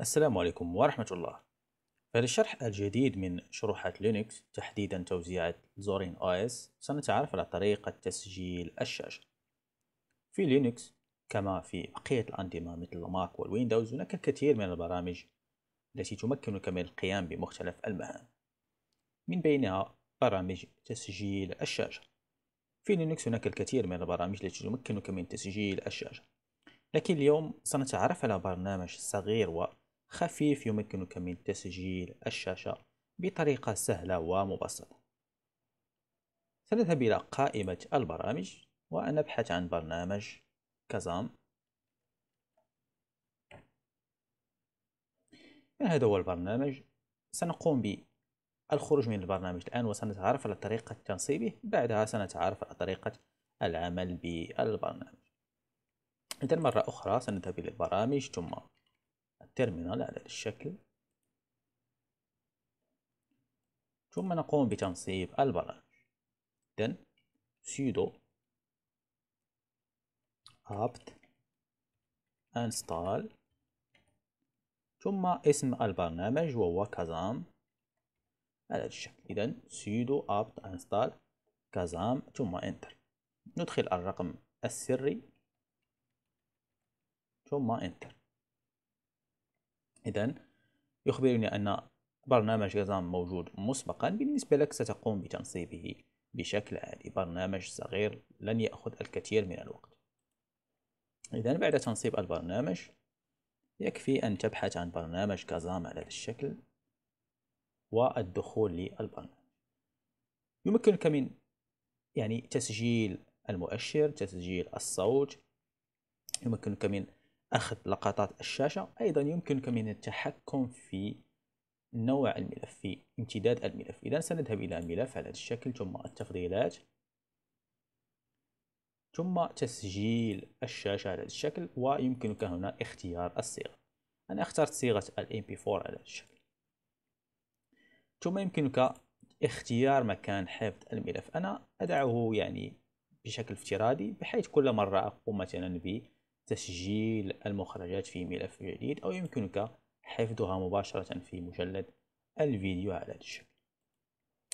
السلام عليكم ورحمة الله الشرح الجديد من شروحات لينكس تحديدا توزيع زورين او اس سنتعرف على طريقة تسجيل الشاشة في لينكس كما في بقية الأنظمة مثل ماك والويندوز هناك الكثير من البرامج التي تمكنك من القيام بمختلف المهام من بينها برامج تسجيل الشاشة في لينكس هناك الكثير من البرامج التي تمكنك من تسجيل الشاشة لكن اليوم سنتعرف على برنامج صغير و خفيف يمكنك من تسجيل الشاشة بطريقة سهلة ومبسطة سنذهب إلى قائمة البرامج ونبحث عن برنامج كازام هذا هو البرنامج سنقوم بالخروج من البرنامج الآن وسنتعرف على طريقة تنصيبه بعدها سنتعرف على طريقة العمل بالبرنامج إذا مرة أخرى سنذهب إلى البرامج ثم الترمينال على هذا الشكل ثم نقوم بتنصيب البرامج then sudo apt install ثم اسم البرنامج وهو كازام على هذا الشكل إذا sudo apt install كازام ثم enter ندخل الرقم السري ثم enter إذا يخبرني أن برنامج غزام موجود مسبقا بالنسبة لك ستقوم بتنصيبه بشكل عادي برنامج صغير لن يأخذ الكثير من الوقت إذا بعد تنصيب البرنامج يكفي أن تبحث عن برنامج كازام على هذا الشكل والدخول للبرنامج يمكنك من يعني تسجيل المؤشر تسجيل الصوت يمكنك من أخذ لقطات الشاشة أيضا يمكنك من التحكم في نوع الملف في امتداد الملف إذا سنذهب إلى الملف على هذا الشكل ثم التفضيلات ثم تسجيل الشاشة على هذا الشكل ويمكنك هنا اختيار الصيغة أنا اخترت صيغة ال MP4 على هذا الشكل ثم يمكنك اختيار مكان حفظ الملف أنا أدعه يعني بشكل افتراضي بحيث كل مرة أقوم مثلا ب تسجيل المخرجات في ملف جديد أو يمكنك حفظها مباشرة في مجلد الفيديو على هذا الشكل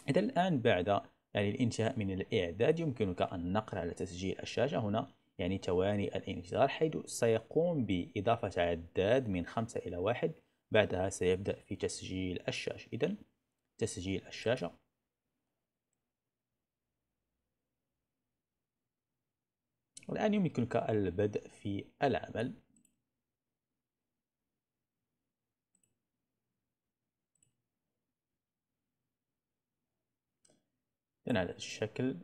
إذا الآن بعد يعني الانتهاء من الإعداد يمكنك النقر على تسجيل الشاشة هنا يعني تواني الانتظار حيث سيقوم بإضافة عداد من خمسة إلى واحد بعدها سيبدأ في تسجيل الشاشة إذا تسجيل الشاشة والآن يمكنك البدء في العمل إذن على الشكل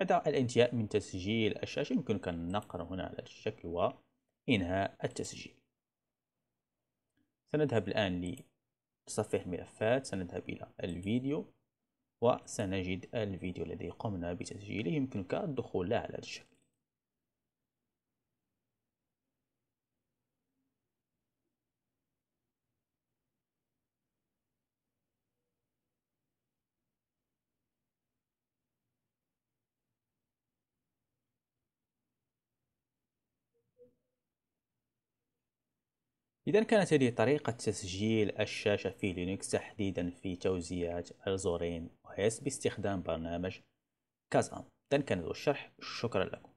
بعد الانتهاء من تسجيل الشاشة يمكنك النقر هنا على الشكل وإنهاء التسجيل سنذهب الآن لتصفيح الملفات سنذهب إلى الفيديو وسنجد الفيديو الذي قمنا بتسجيله يمكنك الدخول له على هذا الشكل إذا كانت هذه طريقة تسجيل الشاشة في لينكس تحديدا في توزيعات الزورين وحيث باستخدام برنامج كازان ده الشرح شكرا لكم